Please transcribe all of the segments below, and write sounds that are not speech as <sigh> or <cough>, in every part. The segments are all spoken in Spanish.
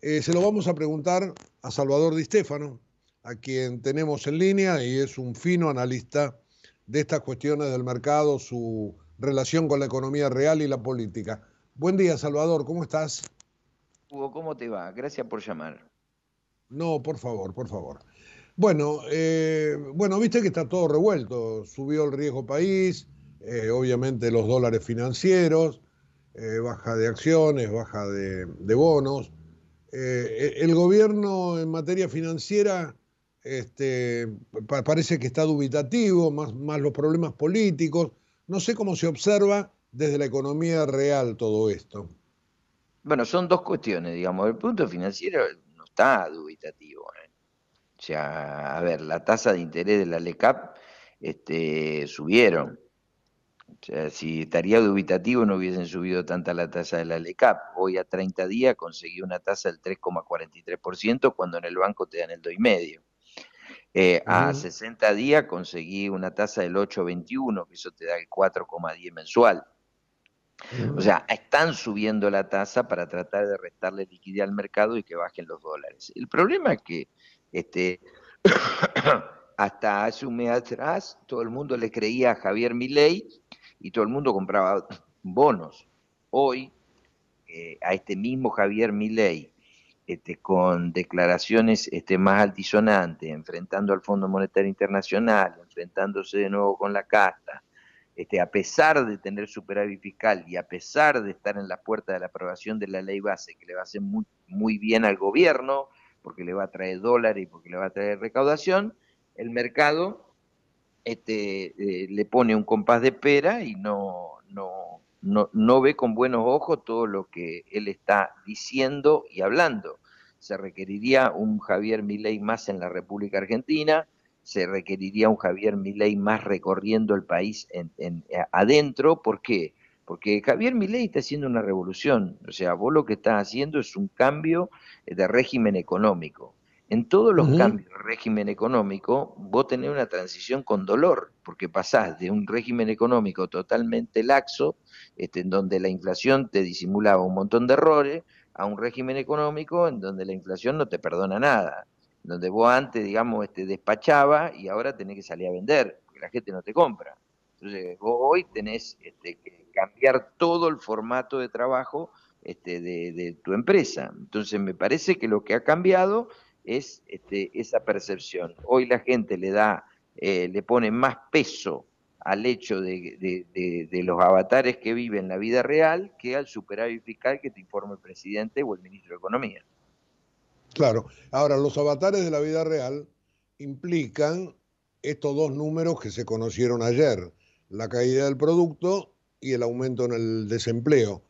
Eh, se lo vamos a preguntar a Salvador Di Stefano, a quien tenemos en línea y es un fino analista de estas cuestiones del mercado, su relación con la economía real y la política. Buen día, Salvador, ¿cómo estás? Hugo, ¿cómo te va? Gracias por llamar. No, por favor, por favor. Bueno, eh, bueno, viste que está todo revuelto. Subió el riesgo país, eh, obviamente los dólares financieros, baja de acciones, baja de bonos. Eh, el gobierno en materia financiera este, parece que está dubitativo, más, los problemas políticos. No sé cómo se observa desde la economía real todo esto. Bueno, son dos cuestiones, digamos. El punto financiero no está dubitativo. ¿eh? O sea, a ver, la tasa de interés de la LECAP este, subieron si estaría dubitativo no hubiesen subido tanta la tasa de la LECAP. Hoy a 30 días conseguí una tasa del 3,43% cuando en el banco te dan el 2,5%. Eh, a 60 días conseguí una tasa del 8,21, que eso te da el 4,10 mensual. O sea, están subiendo la tasa para tratar de restarle liquidez al mercado y que bajen los dólares. El problema es que este, <coughs> hasta hace un mes atrás todo el mundo le creía a Javier Milei y todo el mundo compraba bonos. Hoy, eh, a este mismo Javier Milei, este, con declaraciones este, más altisonantes, enfrentando al Fondo Monetario Internacional, enfrentándose de nuevo con la casta, este, a pesar de tener superávit fiscal y a pesar de estar en la puerta de la aprobación de la ley base, que le va a hacer muy, muy bien al gobierno, porque le va a traer dólares y porque le va a traer recaudación, el mercado este, eh, le pone un compás de pera y no, no, no, no ve con buenos ojos todo lo que él está diciendo y hablando. Se requeriría un Javier Milei más en la República Argentina, se requeriría un Javier Milei más recorriendo el país eh, adentro. ¿Por qué? Porque Javier Milei está haciendo una revolución. O sea, vos lo que estás haciendo es un cambio eh, de régimen económico. En todos los cambios de régimen económico, vos tenés una transición con dolor, porque pasás de un régimen económico totalmente laxo, este, en donde la inflación te disimulaba un montón de errores, a un régimen económico en donde la inflación no te perdona nada, donde vos antes, digamos, este, despachaba y ahora tenés que salir a vender, porque la gente no te compra. Entonces, vos hoy tenés este, que cambiar todo el formato de trabajo este, de tu empresa. Entonces, me parece que lo que ha cambiado es este, esa percepción. Hoy la gente le da, eh, le pone más peso al hecho de, los avatares que viven la vida real que al superávit fiscal que te informa el presidente o el ministro de Economía. Claro. Ahora, los avatares de la vida real implican estos dos números que se conocieron ayer, la caída del producto y el aumento en el desempleo.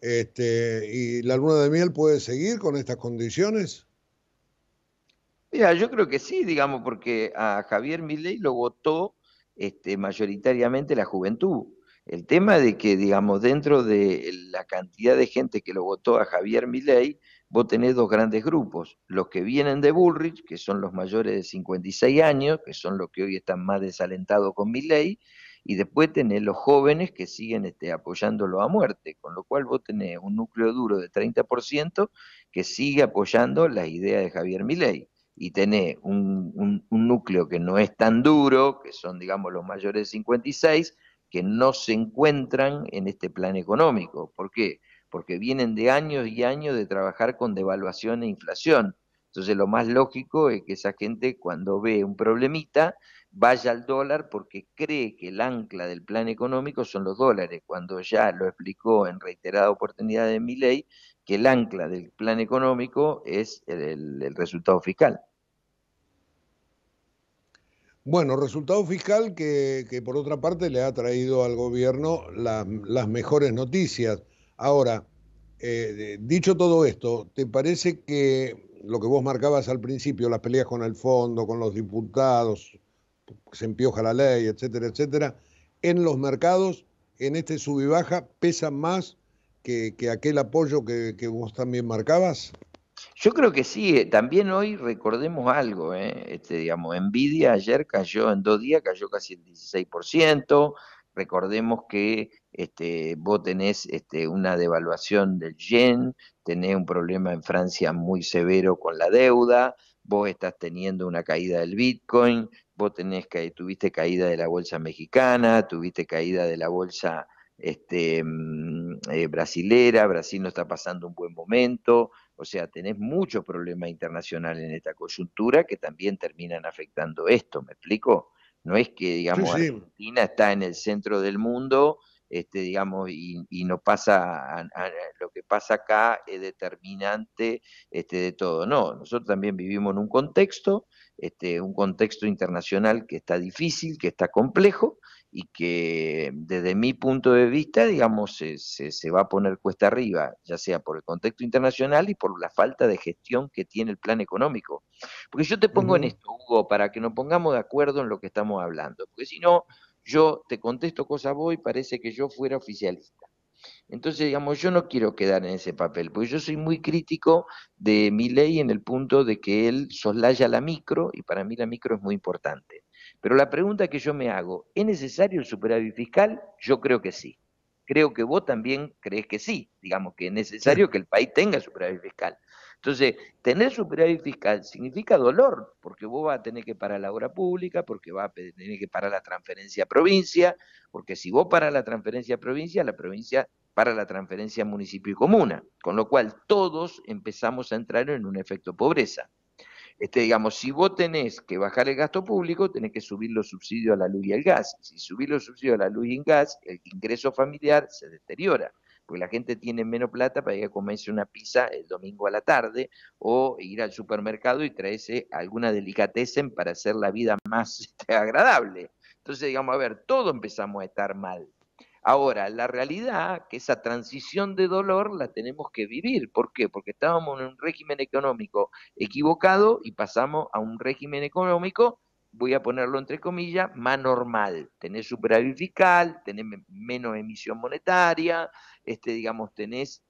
Este, ¿Y la luna de miel puede seguir con estas condiciones? Mira, yo creo que sí, digamos, porque a Javier Milei lo votó este, mayoritariamente la juventud. El tema de que, digamos, dentro de la cantidad de gente que lo votó a Javier Milei, vos tenés dos grandes grupos, los que vienen de Bullrich, que son los mayores de 56 años, que son los que hoy están más desalentados con Milei, y después tenés los jóvenes que siguen este, apoyándolo a muerte, con lo cual vos tenés un núcleo duro de 30% que sigue apoyando la idea de Javier Milei y tener un, núcleo que no es tan duro, que son, digamos, los mayores de 56, que no se encuentran en este plan económico. ¿Por qué? Porque vienen de años y años de trabajar con devaluación e inflación. Entonces, lo más lógico es que esa gente, cuando ve un problemita, vaya al dólar porque cree que el ancla del plan económico son los dólares, cuando ya lo explicó en reiterada oportunidad de mi ley, que el ancla del plan económico es el, resultado fiscal. Bueno, resultado fiscal que, por otra parte le ha traído al gobierno las mejores noticias. Ahora, eh, dicho todo esto, ¿te parece que lo que vos marcabas al principio, las peleas con el fondo, con los diputados, se empioja la ley, etcétera, etcétera, en los mercados, en este sub y baja, pesa más que, aquel apoyo que, vos también marcabas? Yo creo que sí, eh, también hoy recordemos algo, ¿eh? este, digamos, envidia ayer cayó, en dos días cayó casi el 16%, recordemos que este, vos tenés este, una devaluación del yen, tenés un problema en Francia muy severo con la deuda, vos estás teniendo una caída del Bitcoin, vos tenés que tuviste caída de la bolsa mexicana, tuviste caída de la bolsa este, mm, eh, brasilera, Brasil no está pasando un buen momento, o sea, tenés muchos problemas internacionales en esta coyuntura que también terminan afectando esto, ¿me explico? No es que, digamos, Argentina está en el centro del mundo, este, digamos, y, no pasa, lo que pasa acá es determinante este, de todo. No, nosotros también vivimos en un contexto, este, un contexto internacional que está difícil, que está complejo, y que desde mi punto de vista, digamos, se, va a poner cuesta arriba, ya sea por el contexto internacional y por la falta de gestión que tiene el plan económico. Porque yo te pongo en esto, Hugo, para que nos pongamos de acuerdo en lo que estamos hablando, porque si no, yo te contesto cosas voy, vos y parece que yo fuera oficialista. Entonces, digamos, yo no quiero quedar en ese papel, porque yo soy muy crítico de mi ley en el punto de que él soslaya la micro, y para mí la micro es muy importante. Pero la pregunta que yo me hago, ¿es necesario el superávit fiscal? Yo creo que sí. Creo que vos también crees que sí, digamos que es necesario que el país tenga superávit fiscal. Entonces, tener superávit fiscal significa dolor, porque vos vas a tener que parar la obra pública, porque vas a tener que parar la transferencia a provincia, porque si vos paras la transferencia a provincia, la provincia para la transferencia a municipio y comuna, con lo cual todos empezamos a entrar en un efecto pobreza. Este, digamos, si vos tenés que bajar el gasto público, tenés que subir los subsidios a la luz y al gas. Si subís los subsidios a la luz y al gas, el ingreso familiar se deteriora porque la gente tiene menos plata para ir a comerse una pizza el domingo a la tarde o ir al supermercado y traerse alguna delicatessen para hacer la vida más <laughs> este, agradable. Entonces, digamos, a ver, todo empezamos a estar mal. Ahora, la realidad que esa transición de dolor la tenemos que vivir. ¿Por qué? Porque estábamos en un régimen económico equivocado y pasamos a un régimen económico, voy a ponerlo entre comillas, más normal. Tenés superávit fiscal, tenés menos emisión monetaria, este, digamos, tenés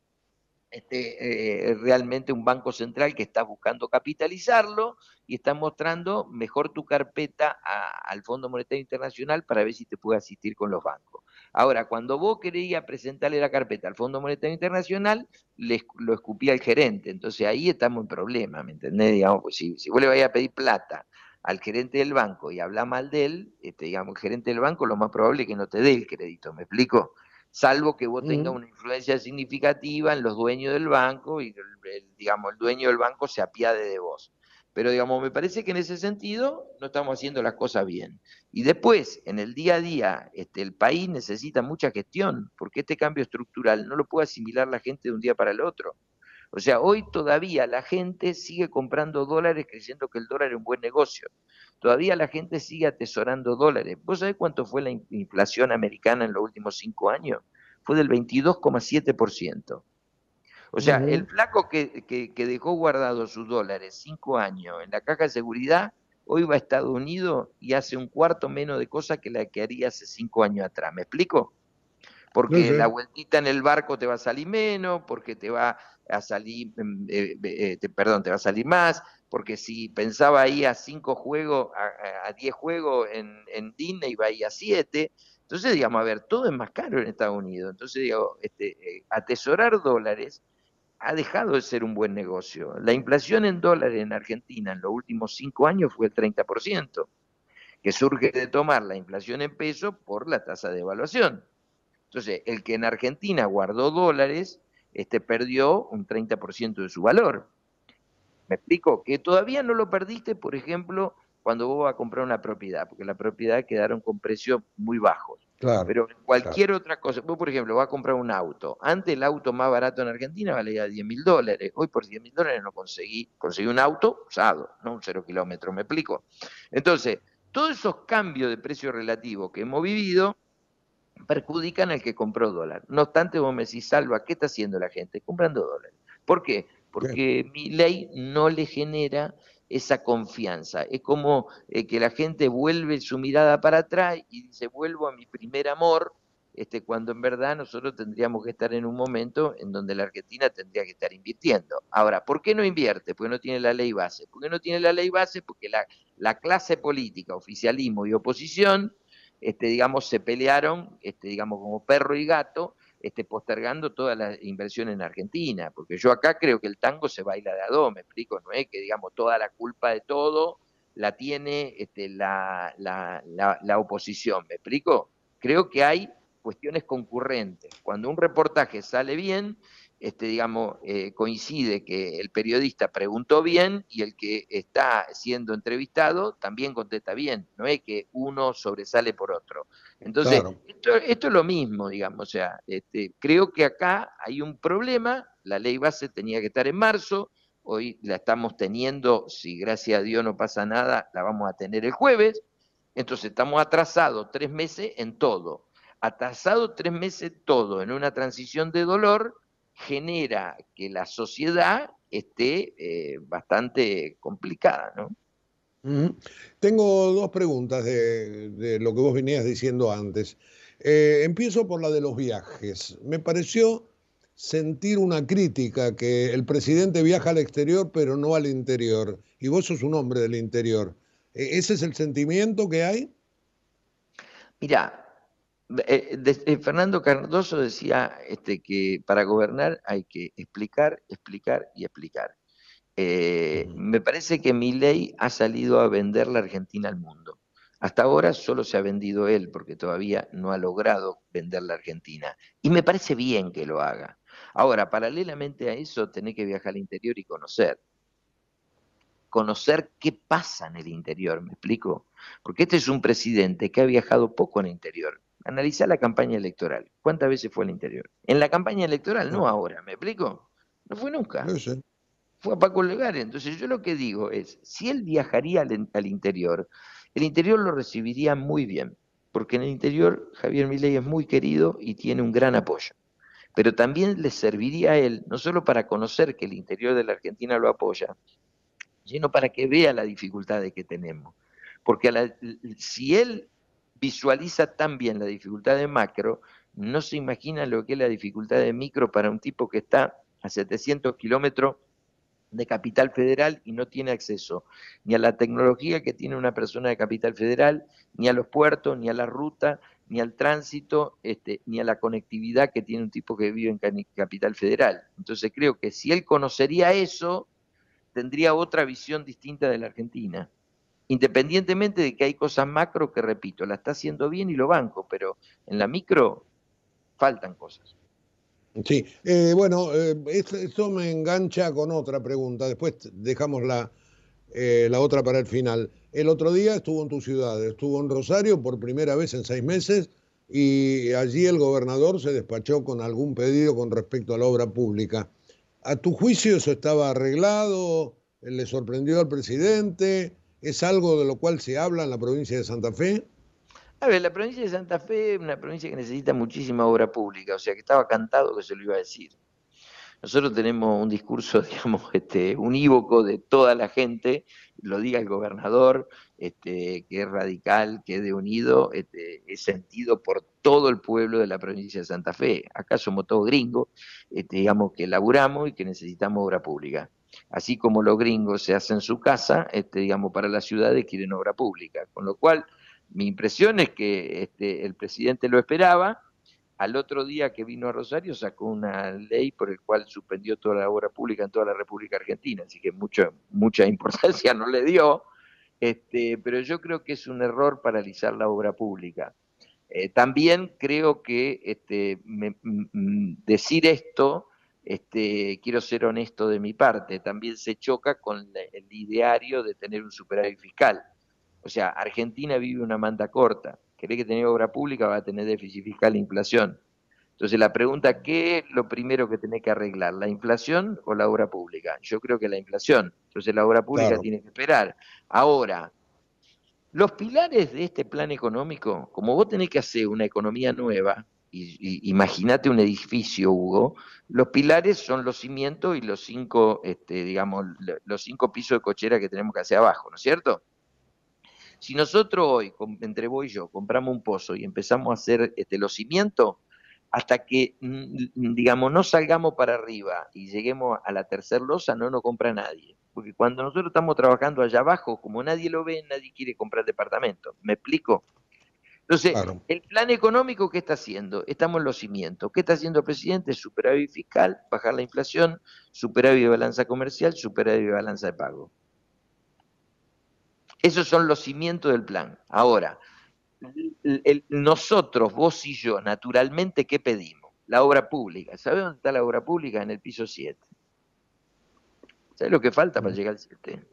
este, eh, realmente un banco central que está buscando capitalizarlo y está mostrando mejor tu carpeta al Fondo Monetario Internacional para ver si te puede asistir con los bancos. Ahora, cuando vos querías presentarle la carpeta al Fondo Monetario Internacional, lo escupía el gerente. Entonces ahí estamos en problema, ¿me entendés? Digamos, pues si, vos le vayas a pedir plata al gerente del banco y habla mal de él, este, digamos, el gerente del banco lo más probable es que no te dé el crédito, ¿me explico? Salvo que vos tengas una influencia significativa en los dueños del banco y, digamos, el dueño del banco se apiade de vos. Pero digamos, me parece que en ese sentido no estamos haciendo las cosas bien. Y después, en el día a día, este, el país necesita mucha gestión, porque este cambio estructural no lo puede asimilar la gente de un día para el otro. O sea, hoy todavía la gente sigue comprando dólares creyendo que el dólar es un buen negocio. Todavía la gente sigue atesorando dólares. ¿Vos sabés cuánto fue la inflación americana en los últimos cinco años? Fue del 22,7%. O sea, el flaco que, dejó guardado sus dólares cinco años en la caja de seguridad, hoy va a Estados Unidos y hace un cuarto menos de cosas que la que haría hace cinco años atrás. ¿Me explico? Porque la vueltita en el barco te va a salir menos, porque te va a salir, mm, eh, eh, eh, te, perdón, te va a salir más, porque si pensaba ir a cinco juegos, a, diez juegos en, Disney, va a ir a siete. Entonces, digamos, a ver, todo es más caro en Estados Unidos. Entonces, digo, este, atesorar dólares ha dejado de ser un buen negocio. La inflación en dólares en Argentina en los últimos cinco años fue el 30%, que surge de tomar la inflación en peso por la tasa de evaluación. Entonces, el que en Argentina guardó dólares, este perdió un 30% de su valor. ¿Me explico? Que todavía no lo perdiste, por ejemplo, cuando vos vas a comprar una propiedad, porque la propiedad quedaron con precios muy bajos. Pero cualquier otra cosa, vos por ejemplo vas a comprar un auto, antes el auto más barato en Argentina valía 10 mil dólares, hoy por 10 mil dólares no conseguí, conseguí un auto usado, no un cero kilómetro, me explico. Entonces, todos esos cambios de precio relativo que hemos vivido perjudican al que compró dólar. No obstante, vos me decís, Salva, ¿qué está haciendo la gente? Comprando dólares. ¿Por qué? Porque mi ley no le genera esa confianza. Es como eh, que la gente vuelve su mirada para atrás y dice, vuelvo a mi primer amor, este, cuando en verdad nosotros tendríamos que estar en un momento en donde la Argentina tendría que estar invirtiendo. Ahora, ¿por qué no invierte? Porque no tiene la ley base. ¿Por qué no tiene la ley base? Porque la, la clase política, oficialismo y oposición, este, digamos, se pelearon, este, digamos, como perro y gato, este, postergando toda la inversión en Argentina, porque yo acá creo que el tango se baila de a me explico, no es que digamos toda la culpa de todo la tiene este, la oposición, me explico, creo que hay cuestiones concurrentes, cuando un reportaje sale bien este, digamos, eh, coincide que el periodista preguntó bien y el que está siendo entrevistado también contesta bien, no es que uno sobresale por otro. Entonces, esto, es lo mismo, digamos, o sea, este, creo que acá hay un problema, la ley base tenía que estar en marzo, hoy la estamos teniendo, si gracias a Dios no pasa nada, la vamos a tener el jueves, entonces estamos atrasados tres meses en todo, atrasados tres meses todo, en una transición de dolor, genera que la sociedad esté eh, bastante complicada, ¿no? Tengo dos preguntas de, lo que vos venías diciendo antes. Eh, empiezo por la de los viajes. Me pareció sentir una crítica que el presidente viaja al exterior pero no al interior. Y vos sos un hombre del interior. E, ¿Ese es el sentimiento que hay? Mira, eh, eh, Fernando Cardoso decía este, que para gobernar hay que explicar, explicar y explicar. Eh, me parece que mi ley ha salido a vender la Argentina al mundo. Hasta ahora solo se ha vendido él, porque todavía no ha logrado vender la Argentina. Y me parece bien que lo haga. Ahora, paralelamente a eso, tenés que viajar al interior y conocer. Conocer qué pasa en el interior, ¿me explico? Porque este es un presidente que ha viajado poco en el interior. Analizar la campaña electoral. ¿Cuántas veces fue al interior? En la campaña electoral, no, ah. ahora, ¿me explico? No fue nunca. Fue a Paco Legar. Entonces yo lo que digo es, si él viajaría al, interior, el interior lo recibiría muy bien, porque en el interior Javier Milei es muy querido y tiene un gran apoyo. Pero también le serviría a él, no solo para conocer que el interior de la Argentina lo apoya, sino para que vea las dificultades que tenemos. Porque si él visualiza tan bien la dificultad de macro, no se imagina lo que es la dificultad de micro para un tipo que está a 700 kilómetros de Capital Federal y no tiene acceso ni a la tecnología que tiene una persona de Capital Federal, ni a los puertos, ni a la ruta, ni al tránsito, este, ni a la conectividad que tiene un tipo que vive en Capital Federal. Entonces creo que si él conocería eso, tendría otra visión distinta de la Argentina. Independientemente de que hay cosas macro que, repito, la está haciendo bien y lo banco, pero en la micro faltan cosas. Sí, eh, bueno, eh, esto eso me engancha con otra pregunta. Después dejamos eh, la otra para el final. El otro día estuvo en tu ciudad, estuvo en Rosario por primera vez en seis meses y allí el gobernador se despachó con algún pedido con respecto a la obra pública. ¿A tu juicio eso estaba arreglado? ¿Le sorprendió al presidente? ¿Es algo de lo cual se habla en la provincia de Santa Fe? A ver, la provincia de Santa Fe es una provincia que necesita muchísima obra pública, o sea que estaba cantado que se lo iba a decir. Nosotros tenemos un discurso, <laughs> digamos, este, unívoco de toda la gente, lo diga el gobernador, este, que es radical, que es de unido, este, es sentido por todo el pueblo de la provincia de Santa Fe. Acá somos todos gringos, este, digamos, que laburamos y que necesitamos obra pública así como los gringos se hacen su casa, este, digamos, para las ciudades quieren obra pública. Con lo cual, mi impresión es que este, el presidente lo esperaba, al otro día que vino a Rosario sacó una ley por el cual suspendió toda la obra pública en toda la República Argentina, así que mucha mucha <laughs> importancia no le dio, este, pero yo creo que es un error paralizar la obra pública. Eh, también creo que este, decir esto este, quiero ser honesto de mi parte, también se choca con el ideario de tener un superávit fiscal. O sea, Argentina vive una manta corta. ¿Querés que tener obra pública? Va a tener déficit fiscal e inflación. Entonces la pregunta, ¿qué es lo primero que tenés que arreglar? ¿La inflación o la obra pública? Yo creo que la inflación. Entonces la obra pública tiene que esperar. Ahora, los pilares de este plan económico, como vos tenés que hacer una economía nueva, imagínate un edificio, Hugo, los pilares son los cimientos y los cinco, este, digamos, los cinco pisos de cochera que tenemos que hacer abajo, ¿no es cierto? Si nosotros hoy, entre vos y yo, compramos un pozo y empezamos a hacer este, los cimientos, hasta que, mm, digamos, no salgamos para arriba y lleguemos a la tercer losa, no nos compra nadie. Porque cuando nosotros estamos trabajando allá abajo, como nadie lo ve, nadie quiere comprar departamento. ¿Me explico? Entonces, el plan económico, ¿qué está haciendo? Estamos en los cimientos. ¿Qué está haciendo el presidente? Superávit fiscal, bajar la inflación, superávit de balanza comercial, superávit de balanza de pago. Esos son los cimientos del plan. Ahora, nosotros, vos y yo, naturalmente, ¿qué pedimos? La obra pública. ¿Sabés dónde está la obra pública? En el piso 7. ¿Sabés lo que falta para mm. llegar al 7?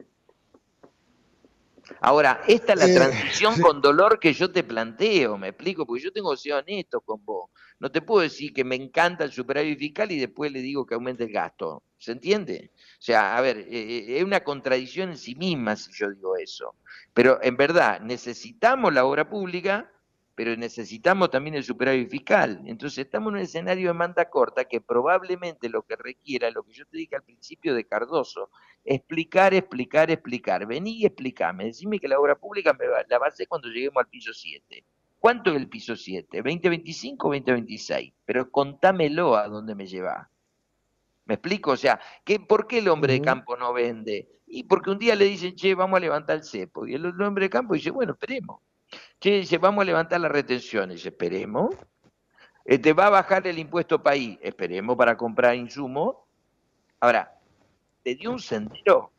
Ahora, esta es la eh, transición con dolor que yo te planteo, me explico, porque yo tengo que ser honesto con vos. No te puedo decir que me encanta el superávit fiscal y después le digo que aumente el gasto. ¿Se entiende? O sea, a ver, eh, eh, es una contradicción en sí misma si yo digo eso. Pero en verdad, necesitamos la obra pública, pero necesitamos también el superávit fiscal. Entonces estamos en un escenario de manda corta que probablemente lo que requiera, lo que yo te dije al principio de Cardoso, explicar, explicar, explicar. Vení y explícame, decime que la obra pública me va, la va a hacer cuando lleguemos al piso 7. ¿Cuánto es el piso 7? ¿2025 o 2026? Pero contámelo a dónde me lleva. ¿Me explico? O sea, ¿por qué el hombre de campo no vende? Y porque un día le dicen, che, vamos a levantar el cepo. Y el hombre de campo dice, bueno, esperemos. Che, dice, vamos a levantar las retenciones, esperemos. Te este, va a bajar el impuesto país, esperemos para comprar insumos. Ahora, te dio un sendero.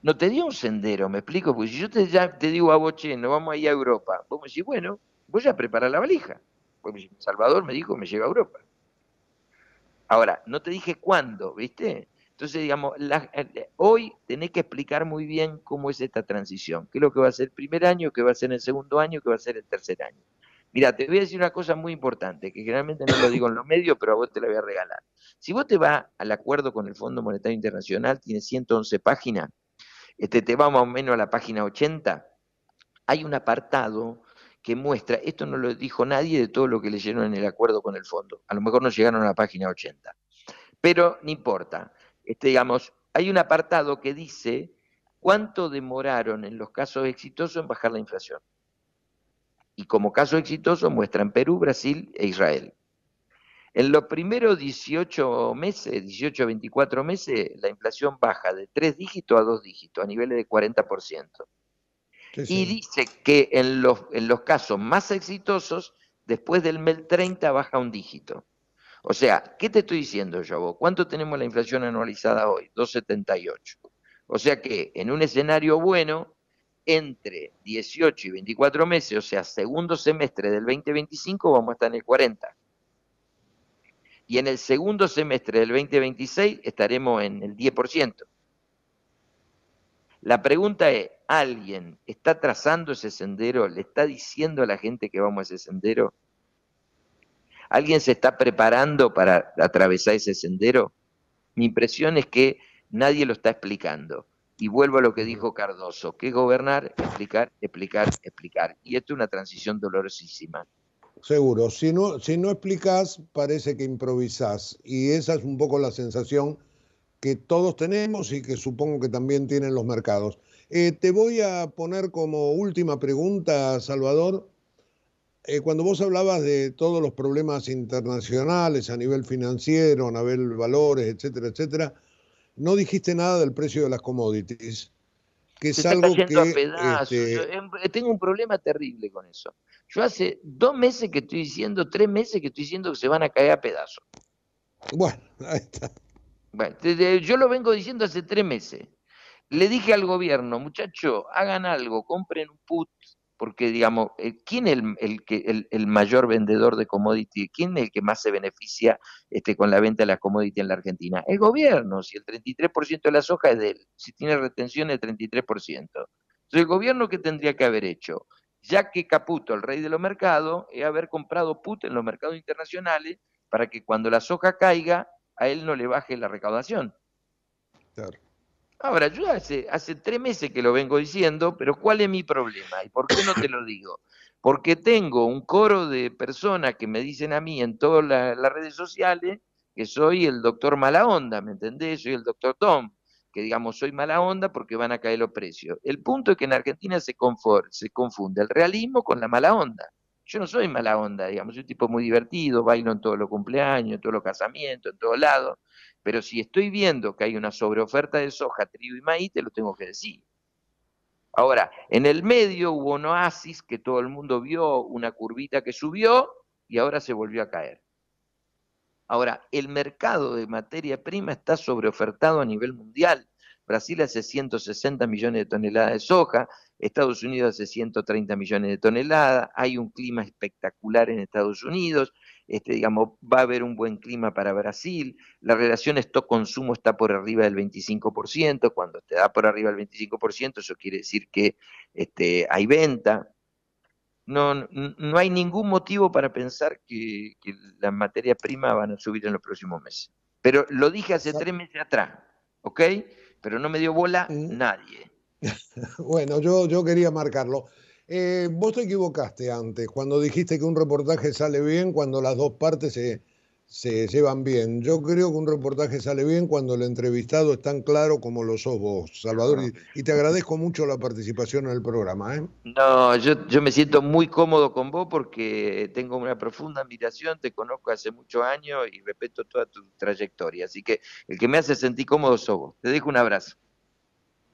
No te dio un sendero, me explico, porque si yo te, ya te digo a vos, che, nos vamos a ir a Europa, vos me decís, bueno, voy a preparar la valija. Porque Salvador me dijo, me lleva a Europa. Ahora, no te dije cuándo, ¿viste? Entonces, digamos, eh, eh, hoy tenés que explicar muy bien cómo es esta transición, qué es lo que va a ser el primer año, qué va a ser el segundo año, qué va a ser el tercer año. Mira, te voy a decir una cosa muy importante, que generalmente no lo digo en los medios, pero a vos te la voy a regalar. Si vos te vas al acuerdo con el Fondo Monetario Internacional, tiene 111 páginas, este, te va más o menos a la página 80, hay un apartado que muestra, esto no lo dijo nadie de todo lo que leyeron en el acuerdo con el fondo, a lo mejor no llegaron a la página 80, pero no importa, este, digamos, hay un apartado que dice cuánto demoraron en los casos exitosos en bajar la inflación. Y como caso exitoso muestran Perú, Brasil e Israel. En los primeros 18 meses, 18 a 24 meses, la inflación baja de tres dígitos a dos dígitos, a niveles de 40%. Y dice que en los, en los casos más exitosos, después del MEL 30 baja un dígito. O sea, ¿qué te estoy diciendo, vos? ¿Cuánto tenemos la inflación anualizada hoy? 2,78. O sea que en un escenario bueno, entre 18 y 24 meses, o sea, segundo semestre del 2025, vamos a estar en el 40. Y en el segundo semestre del 2026 estaremos en el 10%. La pregunta es, ¿alguien está trazando ese sendero? ¿Le está diciendo a la gente que vamos a ese sendero? ¿Alguien se está preparando para atravesar ese sendero? Mi impresión es que nadie lo está explicando. Y vuelvo a lo que dijo Cardoso, que gobernar, explicar, explicar, explicar. Y esto es una transición dolorosísima. Seguro, si no, si no explicas, parece que improvisás. Y esa es un poco la sensación que todos tenemos y que supongo que también tienen los mercados. Eh, te voy a poner como última pregunta, Salvador, eh, cuando vos hablabas de todos los problemas internacionales a nivel financiero, a nivel valores, etcétera, etcétera, no dijiste nada del precio de las commodities, que es Se algo que... A pedazos. Este, em, eh, tengo un problema terrible con eso. Yo hace dos meses que estoy diciendo, tres meses que estoy diciendo que se van a caer a pedazos. Bueno, <laughs> ahí está. Bueno, yo lo vengo diciendo hace tres meses. Le dije al gobierno, muchacho, hagan algo, compren un put, porque digamos, eh, ¿quién es el, el, mayor vendedor de commodity? ¿Quién es el que más se beneficia este, con la venta de la commodity en la Argentina? El gobierno, si el 33% de la soja es de él, si tiene retención el 33%. Entonces, el gobierno, ¿qué tendría que haber hecho? Ya que Caputo, el rey de los mercados, es haber comprado put en los mercados internacionales para que cuando la soja caiga, a él no le baje la recaudación. Claro. Ahora, yo hace, tres meses que lo vengo diciendo, pero ¿cuál es mi problema? ¿Y por qué no te lo digo? Porque tengo un coro de personas que me dicen a mí en todas las, redes sociales que soy el doctor mala onda, ¿me entendés? Soy el doctor Tom, que digamos soy mala onda porque van a caer los precios. El punto es que en Argentina se, se confunde el realismo con la mala onda. Yo no soy mala onda, digamos, soy un tipo muy divertido, bailo en todos los cumpleaños, en todos los casamientos, en todos lados pero si estoy viendo que hay una sobreoferta de soja, trigo y maíz, te lo tengo que decir. Ahora, en el medio hubo un oasis que todo el mundo vio, una curvita que subió y ahora se volvió a caer. Ahora, el mercado de materia prima está sobreofertado a nivel mundial. Brasil hace 160 millones de toneladas de soja, Estados Unidos hace 130 millones de toneladas, hay un clima espectacular en Estados Unidos, este, digamos, va a haber un buen clima para Brasil, la relación stock-consumo está por arriba del 25%, cuando te da por arriba del 25%, eso quiere decir que este, hay venta. No, no hay ningún motivo para pensar que, las materias primas van a subir en los próximos meses. Pero lo dije hace tres meses atrás, ¿ok? Pero no me dio bola nadie. <laughs> bueno, yo, yo quería marcarlo. Eh, vos te equivocaste antes, cuando dijiste que un reportaje sale bien cuando las dos partes se, se llevan bien. Yo creo que un reportaje sale bien cuando el entrevistado es tan claro como lo sos vos, Salvador. Y, te agradezco mucho la participación en el programa. ¿eh? No, yo, yo, me siento muy cómodo con vos porque tengo una profunda admiración, te conozco hace muchos años y respeto toda tu trayectoria. Así que el que me hace sentir cómodo sos vos. Te dejo un abrazo.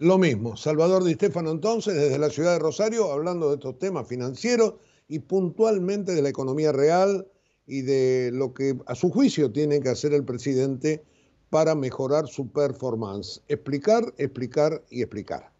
Lo mismo, Salvador Di Stefano entonces, desde la ciudad de Rosario, hablando de estos temas financieros y puntualmente de la economía real y de lo que a su juicio tiene que hacer el presidente para mejorar su performance. Explicar, explicar y explicar.